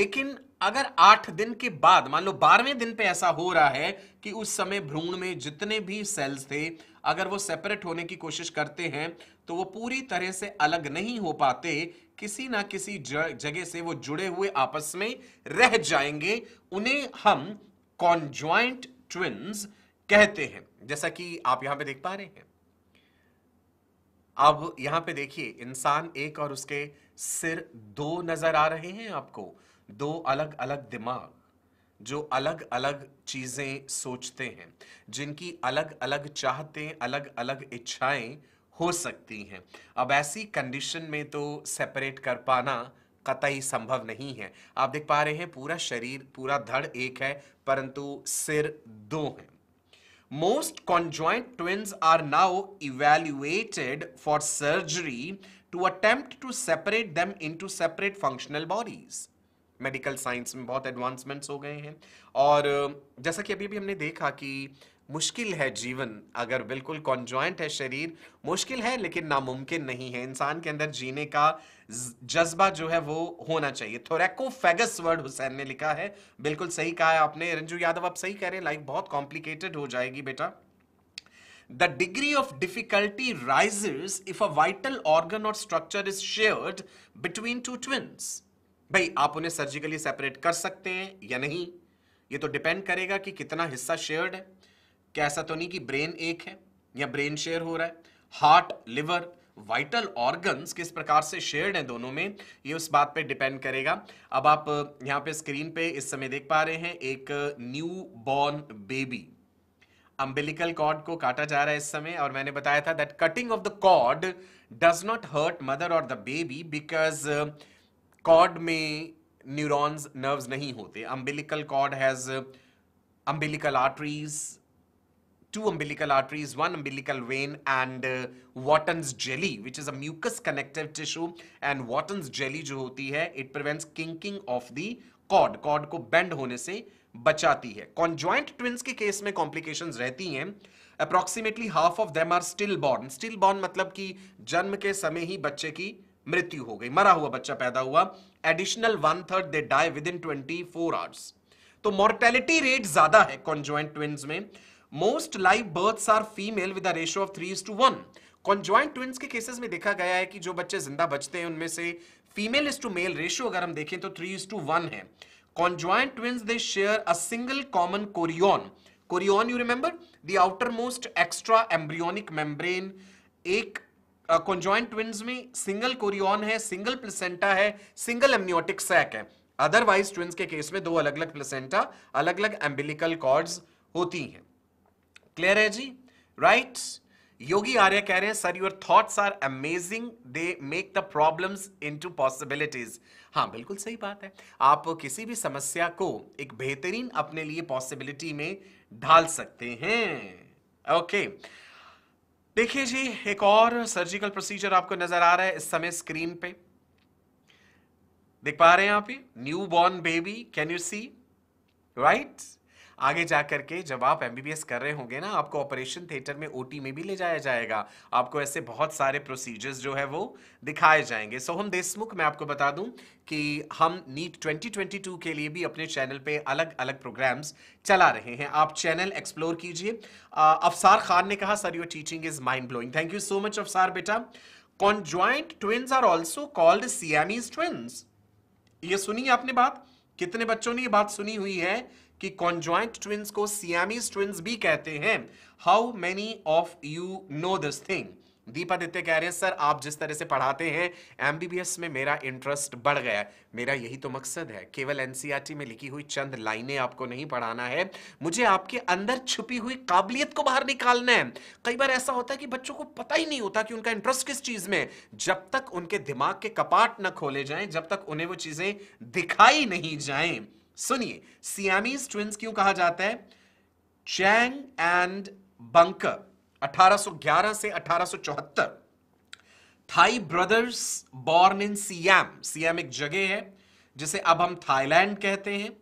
लेकिन अगर आठ दिन के बाद मान लो बारहवें दिन पे ऐसा हो रहा है कि उस समय भ्रूण में जितने भी सेल्स थे अगर वो सेपरेट होने की कोशिश करते हैं तो वो पूरी तरह से अलग नहीं हो पाते किसी ना किसी जगह से वो जुड़े हुए आपस में रह जाएंगे उन्हें हम कॉन्ज्वाइंट ट्विन्स कहते हैं जैसा कि आप यहां पे देख पा रहे हैं अब यहां पे देखिए इंसान एक और उसके सिर दो नजर आ रहे हैं आपको दो अलग अलग दिमाग जो अलग अलग चीजें सोचते हैं जिनकी अलग अलग चाहते अलग अलग इच्छाएं हो सकती हैं अब ऐसी कंडीशन में तो सेपरेट कर पाना कतई संभव नहीं है आप देख पा रहे हैं पूरा शरीर पूरा धड़ एक है परंतु सिर दो हैं most conjoined twins are now evaluated for surgery to attempt to separate them into separate functional bodies medical science में बहुत एडवांसमेंट्स हो गए हैं और जैसा कि अभी अभी हमने देखा कि मुश्किल है जीवन अगर बिल्कुल कॉन्जॉइंट है शरीर मुश्किल है लेकिन नामुमकिन नहीं है इंसान के अंदर जीने का जज्बा जो है वो होना चाहिए फेगस वर्ड हुसैन ने लिखा है बिल्कुल सही कहा है आपने रंजू यादव आप सही कह रहे हैं लाइफ बहुत कॉम्प्लिकेटेड हो जाएगी बेटा the degree of difficulty rise if a vital organ और structure is shared between two twins भाई आप उन्हें सर्जिकली सेपरेट कर सकते हैं या नहीं ये तो डिपेंड करेगा कि कितना हिस्सा शेयर्ड है क्या ऐसा तो नहीं कि ब्रेन एक है या ब्रेन शेयर हो रहा है हार्ट लिवर वाइटल ऑर्गन्स किस प्रकार से शेयर्ड हैं दोनों में ये उस बात पे डिपेंड करेगा अब आप यहां पे स्क्रीन पे इस समय देख पा रहे हैं एक newborn baby umbilical cord को काटा जा रहा है इस समय और मैंने बताया था that cutting of the cord does not hurt mother और द बेबी बिकॉज कॉर्ड में न्यूरॉन्स नर्व्स नहीं होते umbilical cord has umbilical arteries two umbilical arteries, one umbilical vein, and uh, Wotton's jelly, which is a mucous connective tissue. And Wotton's jelly जो होती है, it prevents kinking of the cord. Cord को bend होने से बचाती है conjoint twins के case में कॉम्प्लिकेशंस रहती हैं approximately half of them are stillborn stillborn मतलब कि जन्म के समय ही बच्चे की मृत्यु हो गई मरा हुआ बच्चा पैदा हुआ additional one third they die within twenty four hours तो मॉर्टेलिटी रेट ज्यादा है कॉन्ज्वाइंट ट्विंस में most live births are female with a ratio of three to one conjoint twins के केसेस में देखा गया है कि जो बच्चे जिंदा बचते हैं उनमें से female is to male ratio अगर हम देखें तो थ्री टू वन है conjoint twins they share a single common chorion chorion you remember the outermost extra embryonic membrane एक कॉन्ज्वाइंट uh, ट्विंस में सिंगल कोरियोन है सिंगल प्लेसेंटा है single amniotic sac है अदरवाइज ट्विंस के case में दो अलग अलग प्लेसेंटा अलग अलग एम्बिलिकल कॉर्ड्स होती हैं क्लियर है जी राइट right? योगी आर्य कह रहे हैं sir your thoughts are amazing they make the problems into possibilities हाँ बिल्कुल सही बात है आप किसी भी समस्या को एक बेहतरीन अपने लिए पॉसिबिलिटी में ढाल सकते हैं ओके okay. देखिए जी एक और सर्जिकल प्रोसीजर आपको नजर आ रहा है इस समय स्क्रीन पे देख पा रहे हैं आप newborn baby can you see right आगे जा करके जब आप एम कर रहे होंगे ना आपको ऑपरेशन थिएटर में ओ में भी ले जाया जाएगा आपको ऐसे बहुत सारे प्रोसीजर्स जो है वो दिखाए जाएंगे सोहम देशमुख मैं आपको बता दूं कि हम नीट 2022 के लिए भी अपने चैनल पे अलग अलग प्रोग्राम्स चला रहे हैं आप चैनल एक्सप्लोर कीजिए अफसार खान ने कहा sir your teaching is mind blowing thank you so much Afsar बेटा conjoint twins are also called Siamese twins ये सुनी आपने बात कितने बच्चों ने ये बात सुनी हुई है कि कॉन्ज्वाइंट ट्विंस को सियामीज ट्विंस भी कहते हैं how many of you know this thing Deepaditya कह रहे हैं सर आप जिस तरह से पढ़ाते हैं एमबीबीएस में मेरा इंटरेस्ट बढ़ गया मेरा यही तो मकसद है केवल एनसीईआरटी e में लिखी हुई चंद लाइनें आपको नहीं पढ़ाना है मुझे आपके अंदर छुपी हुई काबिलियत को बाहर निकालना है कई बार ऐसा होता है कि बच्चों को पता ही नहीं होता कि उनका इंटरेस्ट किस चीज में जब तक उनके दिमाग के कपाट न खोले जाए जब तक उन्हें वो चीजें दिखाई नहीं जाए सुनिए सियामीज ट्विंस क्यों कहा जाता है चैंग एंड बंकर 1811 से 1874 Thai brothers born in Siam Siam एक जगह है जिसे अब हम थाईलैंड कहते हैं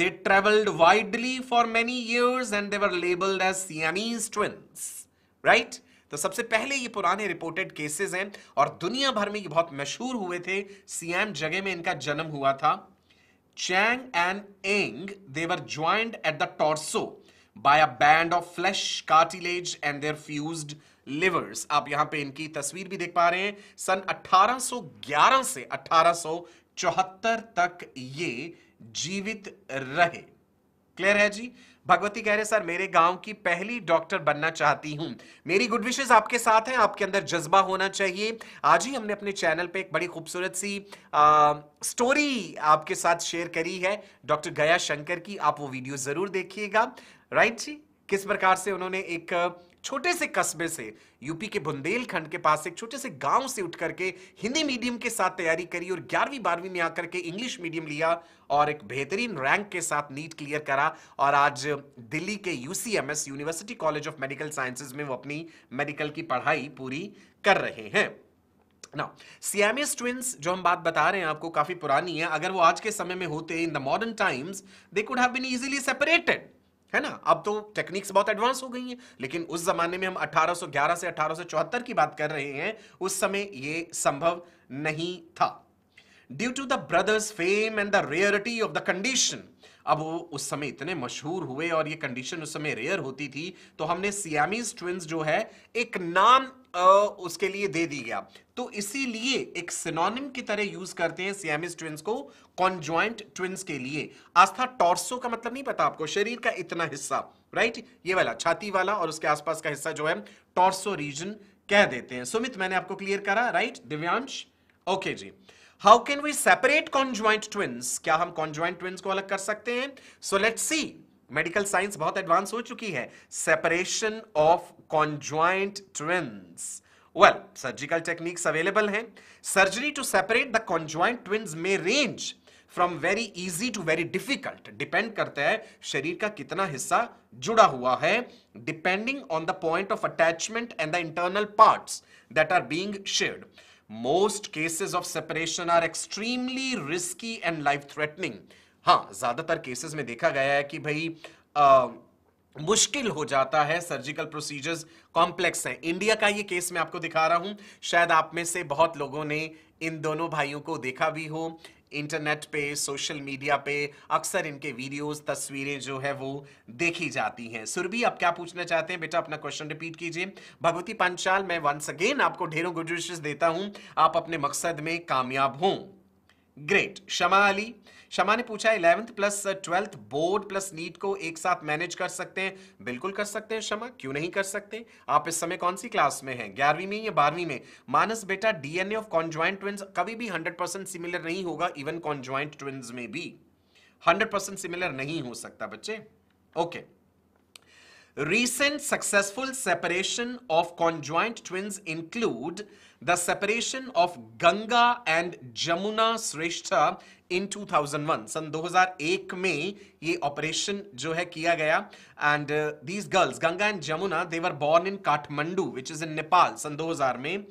they travelled widely for many years and they were labelled as Siamese twins right तो सबसे पहले ये पुराने रिपोर्टेड केसेस हैं और दुनिया भर में ये बहुत मशहूर हुए थे सियाम जगह में इनका जन्म हुआ था Chang and Ng, they were joined at the torso by a band of flesh, cartilage and their fused livers. आप यहां पे इनकी तस्वीर भी देख पा रहे हैं सन 1811 से 1874 तक ये जीवित रहे क्लियर है जी भगवती कह रहे सर मेरे गांव की पहली डॉक्टर बनना चाहती हूं मेरी गुड विशेष आपके साथ हैं आपके अंदर जज्बा होना चाहिए आज ही हमने अपने चैनल पे एक बड़ी खूबसूरत सी आ, स्टोरी आपके साथ शेयर करी है डॉक्टर गया शंकर की आप वो वीडियो जरूर देखिएगा राइट जी किस प्रकार से उन्होंने एक छोटे से कस्बे से यूपी के बुंदेलखंड के पास एक छोटे से गांव से उठ करके हिंदी मीडियम के साथ तैयारी करी और ग्यारहवीं बारहवीं में आकर के इंग्लिश मीडियम लिया और एक बेहतरीन रैंक के साथ नीट क्लियर करा और आज दिल्ली के UCMS university college of medical sciences में वो अपनी मेडिकल की पढ़ाई पूरी कर रहे हैं ना ट्विंस जो हम बात बता रहे हैं आपको काफी पुरानी है अगर वो आज के समय में होते in the modern times they could have been easily separated है ना अब तो टेक्निक्स बहुत एडवांस हो गई हैं लेकिन उस जमाने में हम 1811 से 1874 की बात कर रहे हैं उस समय ये संभव नहीं था due to the brothers fame and the rarity of the condition अब वो उस समय इतने मशहूर हुए और ये कंडीशन उस समय रेयर होती थी तो हमने सियामीज ट्विंस जो है एक नाम उसके लिए दे दी गया तो इसीलिए एक सिनोनिम की तरह यूज करते हैं सीएमएस ट्विंस को कॉन्ज्वाइंट ट्विंस के लिए आस्था टॉर्सो का मतलब नहीं पता आपको शरीर का इतना हिस्सा राइट ये वाला छाती वाला और उसके आसपास का हिस्सा जो है टॉर्सो रीजन कह देते हैं सुमित मैंने आपको क्लियर करा राइट दिव्यांश ओके जी how can we separate conjoint twins क्या हम कॉन्ज्वाइंट ट्विंस को अलग कर सकते हैं so let see medical science बहुत एडवांस हो चुकी है separation of conjoint twins well surgical techniques available हैं surgery to separate the conjoint twins में range from very easy to very difficult depend करता है शरीर का कितना हिस्सा जुड़ा हुआ है depending on the point of attachment and the internal part that are being shared most cases of separation are extremely risky and life threatening हाँ ज़्यादातर केसेस में देखा गया है कि भाई मुश्किल हो जाता है सर्जिकल प्रोसीजर्स कॉम्प्लेक्स हैं इंडिया का ये केस मैं आपको दिखा रहा हूं शायद आप में से बहुत लोगों ने इन दोनों भाइयों को देखा भी हो इंटरनेट पे सोशल मीडिया पे अक्सर इनके वीडियोस तस्वीरें जो है वो देखी जाती हैं सुरभि आप क्या पूछना चाहते हैं बेटा अपना क्वेश्चन रिपीट कीजिए भगवती पांचाल मैं वंस अगेन आपको ढेरों गुड विशेष देता हूं आप अपने मकसद में कामयाब हों ग्रेट शमा अली शमा ने पूछा eleventh plus twelfth board plus NEET को एक साथ मैनेज कर सकते हैं बिल्कुल कर सकते हैं शमा क्यों नहीं कर सकते आप इस समय कौन सी क्लास में हैं ग्यारहवीं में या बारहवीं में मानस बेटा डीएनए ऑफ कॉन्ज्वाइंट ट्विंस कभी भी हंड्रेड परसेंट सिमिलर नहीं होगा इवन कॉन्ज्वाइंट ट्विंस में भी हंड्रेड परसेंट सिमिलर नहीं हो सकता बच्चे okay okay. Successful separation of of twins include the separation of Ganga and Jamuna Jamuna in 2001 सन 2001 में ये ऑपरेशन जो है किया गया and these girls Ganga and Jamuna they were born in Kathmandu which is in Nepal सन 2000 में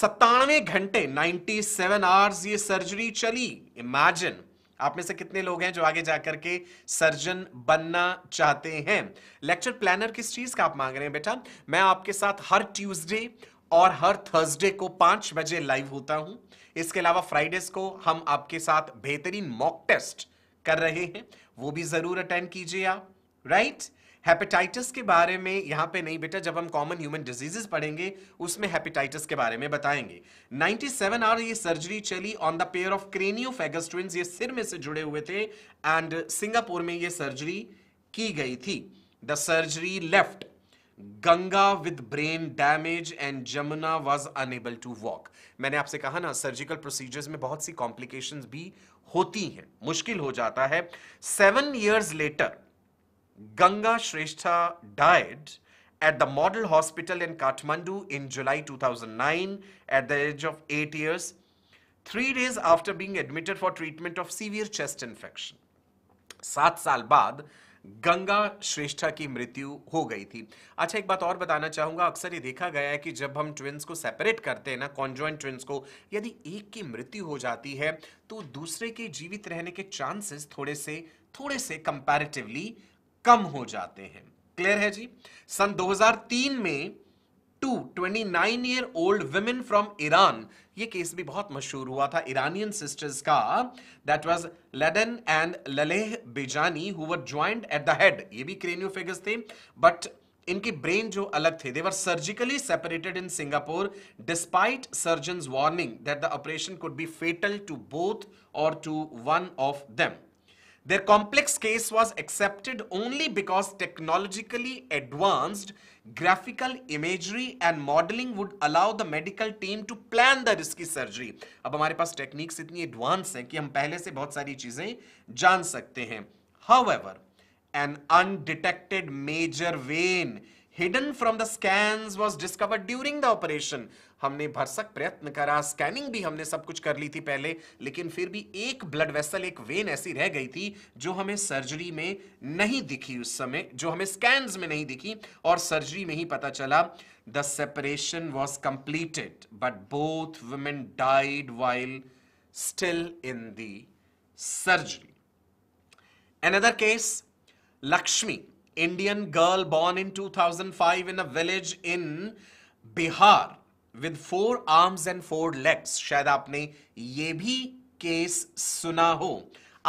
सत्तानवे घंटे 97 सेवन आवर्स ये सर्जरी चली इमेजिन आप में से कितने लोग हैं जो आगे जाकर के सर्जन बनना चाहते हैं लेक्चर प्लानर किस चीज का आप मांग रहे हैं बेटा मैं आपके साथ हर ट्यूसडे और हर थर्सडे को पांच बजे लाइव होता हूं इसके अलावा फ्राइडेज को हम आपके साथ बेहतरीन मॉक टेस्ट कर रहे हैं वो भी जरूर अटेंड कीजिए आप राइट हेपेटाइटिस के बारे में यहां पे नहीं बेटा जब हम कॉमन ह्यूमन डिजीजेस पढ़ेंगे उसमें हेपेटाइटिस के बारे में बताएंगे 97 सेवन आवर ये सर्जरी चली on the pair of craniopagus फेगस्ट्रिन्स ये सिर में से जुड़े हुए थे एंड सिंगापुर में ये सर्जरी की गई थी the surgery left Ganga with brain damage and Jamuna was unable to walk मैंने आपसे कहा ना सर्जिकल प्रोसीजर्स में बहुत सी कॉम्प्लिकेशंस भी होती हैं मुश्किल हो जाता है seven years later Ganga Shrestha died at the Model Hospital in Kathmandu in July 2009 at the age of 8 years, three days after being admitted for treatment of severe chest infection. सात साल बाद गंगा श्रेष्ठा की मृत्यु हो गई थी अच्छा एक बात और बताना चाहूंगा अक्सर ये देखा गया है कि जब हम ट्विंस को सेपरेट करते हैं ना कॉन्जॉइंट ट्विंस को यदि एक की मृत्यु हो जाती है तो दूसरे के जीवित रहने के चांसेस थोड़े से थोड़े से कंपैरेटिवली कम हो जाते हैं क्लियर है जी सन 2003 में two nine year old women from Iran ये केस भी बहुत मशहूर हुआ था इरानियन सिस्टर्स का that was Ladan and Laleh Bijani who were joint at the head ये भी क्रेनियो फिगर्स थे बट इनके ब्रेन जो अलग थे they were surgically separated in Singapore despite surgeon warning that the operation could be fatal to both और to one of them Their complex case was accepted only because technologically advanced graphical imagery and modeling would allow the medical team to plan the risky surgery. अब हमारे पास techniques इतनी advanced हैं कि हम पहले से बहुत सारी चीजें जान सकते हैं. However, an undetected major vein hidden from the scans was discovered during the operation. हमने भरसक प्रयत्न करा स्कैनिंग भी हमने सब कुछ कर ली थी पहले लेकिन फिर भी एक ब्लड वेसल एक वेन ऐसी रह गई थी जो हमें सर्जरी में नहीं दिखी उस समय जो हमें स्कैन में नहीं दिखी और सर्जरी में ही पता चला the separation was completed but both women died while still in the surgery Lakshmi Indian girl born in two thousand five in a village in Bihar with four arms and four legs शायद आपने ये भी case सुना हो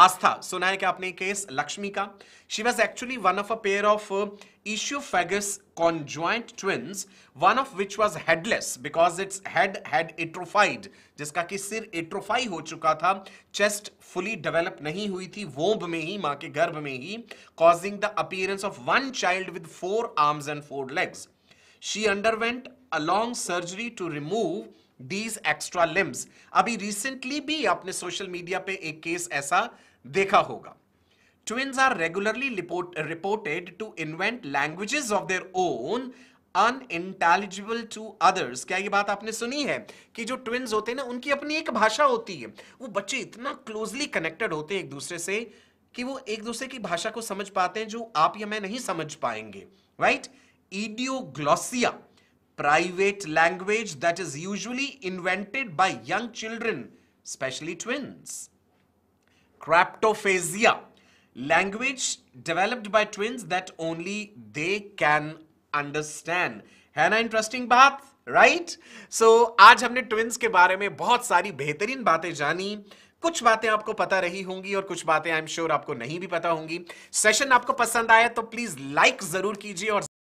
आस्था सुना है क्या आपने केस लक्ष्मी का she was actually one of a pair of ischiopagus conjoint twins one of which was headless because its head head atrophied जिसका कि सिर इट्रोफाई हो चुका था चेस्ट फुली डेवलप नहीं हुई थी वोब में ही मां के गर्भ में ही causing the appearance of one child with four arms and four legs she underwent a long surgery to remove these extra limbs अभी रिसेंटली भी आपने सोशल मीडिया पे एक केस ऐसा देखा होगा twins are regularly reported to invent languages of their own unintelligible to others क्या ये बात आपने सुनी है कि जो ट्विन्स होते हैं ना उनकी अपनी एक भाषा होती है वो बच्चे इतना क्लोजली कनेक्टेड होते हैं एक दूसरे से कि वो एक दूसरे की भाषा को समझ पाते हैं जो आप या मैं नहीं समझ पाएंगे right right? Idioglossia private language that is usually invented by young children, especially twins. Craptophasia, language developed by twins that only they can understand. है ना इंटरेस्टिंग बात राइट सो आज हमने ट्विंस के बारे में बहुत सारी बेहतरीन बातें जानी कुछ बातें आपको पता रही होंगी और कुछ बातें आई एम श्योर आपको नहीं भी पता होंगी सेशन आपको पसंद आया तो प्लीज लाइक जरूर कीजिए और